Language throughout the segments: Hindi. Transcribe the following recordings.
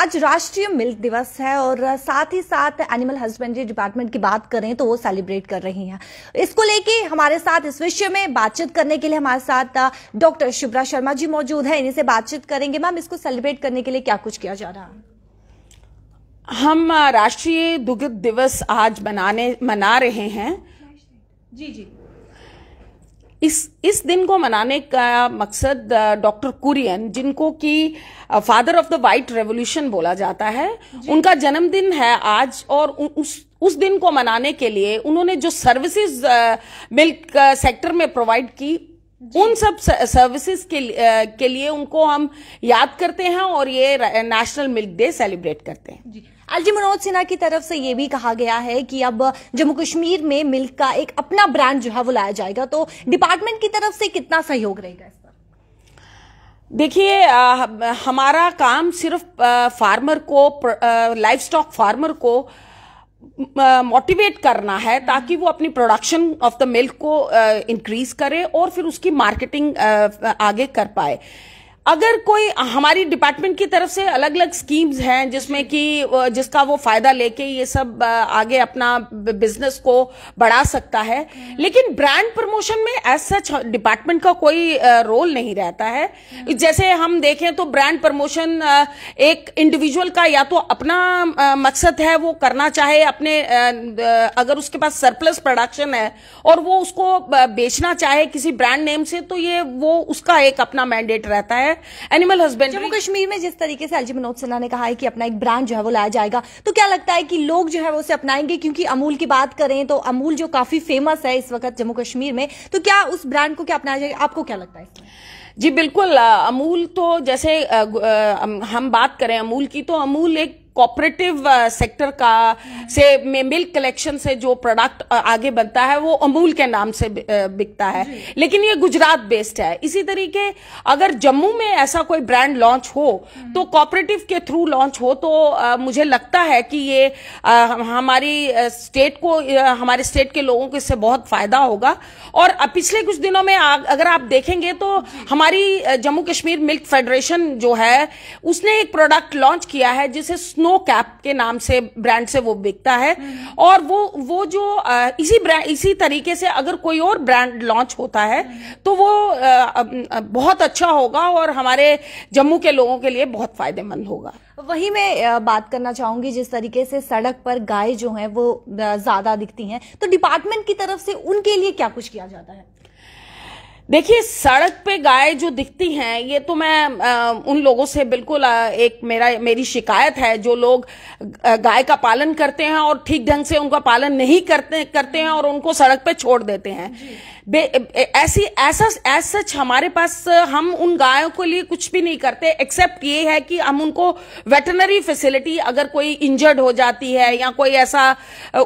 आज राष्ट्रीय मिल्क दिवस है और साथ ही साथ एनिमल हस्बेंड्री डिपार्टमेंट की बात करें तो वो सेलिब्रेट कर रही हैं इसको लेके हमारे साथ इस विषय में बातचीत करने के लिए हमारे साथ डॉक्टर शुभ्रा शर्मा जी मौजूद हैं इन्हीं से बातचीत करेंगे मैम इसको सेलिब्रेट करने के लिए क्या कुछ किया जा रहा है हम राष्ट्रीय दुग्ध दिवस आज मनाने मना रहे हैं जी जी इस इस दिन को मनाने का मकसद डॉक्टर कुरियन जिनको कि father of the white revolution बोला जाता है उनका जन्मदिन है आज और उस उस दिन को मनाने के लिए उन्होंने जो सर्विसेज मिल्क सेक्टर में प्रोवाइड की उन सब सर्विसेज के के लिए उनको हम याद करते हैं और ये नेशनल मिल्क डे सेलिब्रेट करते हैं जी एलजी मनोज सिन्हा की तरफ से यह भी कहा गया है कि अब जम्मू कश्मीर में मिल्क का एक अपना ब्रांड जो है वो लाया जाएगा तो डिपार्टमेंट की तरफ से कितना सहयोग रहेगा इस पर देखिए हमारा काम सिर्फ फार्मर को लाइफ स्टॉक फार्मर को मोटिवेट करना है ताकि वो अपनी प्रोडक्शन ऑफ द मिल्क को इंक्रीज करे और फिर उसकी मार्केटिंग आगे कर पाए अगर कोई हमारी डिपार्टमेंट की तरफ से अलग अलग स्कीम्स हैं जिसमें कि जिसका वो फायदा लेके ये सब आगे अपना बिजनेस को बढ़ा सकता है लेकिन ब्रांड प्रमोशन में एज सच डिपार्टमेंट का कोई रोल नहीं रहता है जैसे हम देखें तो ब्रांड प्रमोशन एक इंडिविजुअल का या तो अपना मकसद है वो करना चाहे अपने अगर उसके पास सरप्लस प्रोडक्शन है और वो उसको बेचना चाहे किसी ब्रांड नेम से तो ये वो उसका एक अपना मैंडेट रहता है है एनिमल हस्बेंड जम्मू कश्मीर में जिस तरीके से एलजी मनोज सिन्हा ने कहा है कि अपना एक ब्रांड जो है वो लाया जाएगा तो क्या लगता है कि लोग जो है वो उसे अपनाएंगे क्योंकि अमूल की बात करें तो अमूल जो काफी फेमस है इस वक्त जम्मू कश्मीर में तो क्या उस ब्रांड को क्या अपनाया जाएगा आपको क्या लगता है जी बिल्कुल अमूल तो जैसे हम बात करें अमूल की तो अमूल एक कॉपरेटिव सेक्टर uh, का से मिल्क कलेक्शन से जो प्रोडक्ट uh, आगे बनता है वो अमूल के नाम से uh, बिकता है लेकिन ये गुजरात बेस्ड है इसी तरीके अगर जम्मू में ऐसा कोई ब्रांड हम्म। लॉन्च तो हो तो कॉपरेटिव के थ्रू लॉन्च हो तो आ, मुझे लगता है कि ये आ, हमारी स्टेट को आ, हमारे स्टेट के लोगों को इससे बहुत फायदा होगा और पिछले कुछ दिनों में आ, अगर आप देखेंगे तो हमारी जम्मू कश्मीर मिल्क फेडरेशन जो है उसने एक प्रोडक्ट लॉन्च किया है जिसे स्नो कैप के नाम से ब्रांड से वो बिकता है और वो वो जो इसी ब्रांड इसी तरीके से अगर कोई और ब्रांड लॉन्च होता है तो वो बहुत अच्छा होगा और हमारे जम्मू के लोगों के लिए बहुत फायदेमंद होगा वही मैं बात करना चाहूंगी जिस तरीके से सड़क पर गाय जो है वो ज्यादा दिखती हैं तो डिपार्टमेंट की तरफ से उनके लिए क्या कुछ किया जाता है देखिए सड़क पे गाय जो दिखती हैं ये तो मैं आ, उन लोगों से बिल्कुल आ, एक मेरा मेरी शिकायत है जो लोग गाय का पालन करते हैं और ठीक ढंग से उनका पालन नहीं करते करते हैं और उनको सड़क पे छोड़ देते हैं ऐसी ऐसा एज सच हमारे पास हम उन गायों के लिए कुछ भी नहीं करते एक्सेप्ट ये है कि हम उनको वेटनरी फैसिलिटी अगर कोई इंजर्ड हो जाती है या कोई ऐसा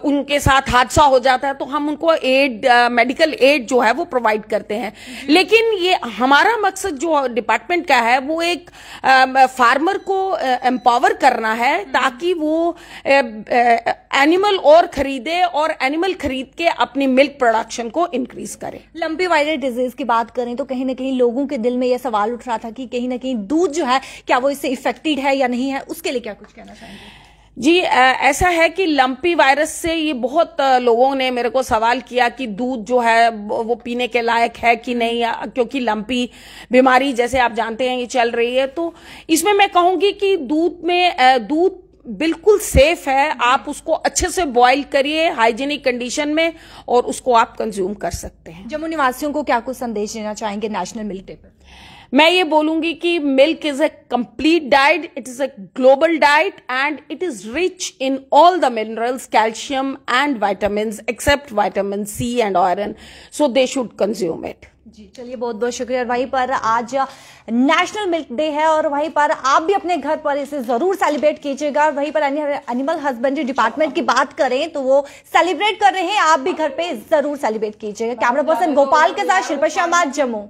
उनके साथ हादसा हो जाता है तो हम उनको एड मेडिकल एड जो है वो प्रोवाइड करते हैं लेकिन ये हमारा मकसद जो डिपार्टमेंट का है वो एक फार्मर um, को एम्पावर uh, करना है ताकि वो uh, uh, एनिमल और खरीदे और एनिमल खरीद के अपनी मिल्क प्रोडक्शन को इंक्रीज करें लंबी वायरल डिजीज की बात करें तो कहीं ना कहीं लोगों के दिल में यह सवाल उठ रहा था कि कहीं ना कहीं दूध जो है क्या वो इससे इफेक्टेड है या नहीं है उसके लिए क्या कुछ कहना चाहेंगे जी ऐसा है कि लंपी वायरस से ये बहुत लोगों ने मेरे को सवाल किया कि दूध जो है वो पीने के लायक है कि नहीं क्योंकि लंपी बीमारी जैसे आप जानते हैं ये चल रही है तो इसमें मैं कहूंगी कि दूध में दूध बिल्कुल सेफ है आप उसको अच्छे से बॉईल करिए हाइजीनिक कंडीशन में और उसको आप कंज्यूम कर सकते हैं जम्मू निवासियों को क्या कुछ संदेश देना चाहेंगे नेशनल मिल्क डे पर मैं ये बोलूंगी कि milk is a complete diet it is a global diet and it is rich in all the minerals calcium and vitamin except vitamin C and iron so they should consume it जी चलिए बहुत बहुत शुक्रिया और वहीं पर आज नेशनल मिल्क डे है और वहीं पर आप भी अपने घर पर इसे जरूर सेलिब्रेट कीजिएगा और वहीं पर एनिमल हस्बेंड्री डिपार्टमेंट की बात करें तो वो सेलिब्रेट कर रहे हैं आप भी घर पे जरूर सेलिब्रेट कीजिएगा कैमरा पर्सन गोपाल के साथ शिल्पा शर्मा जम्मू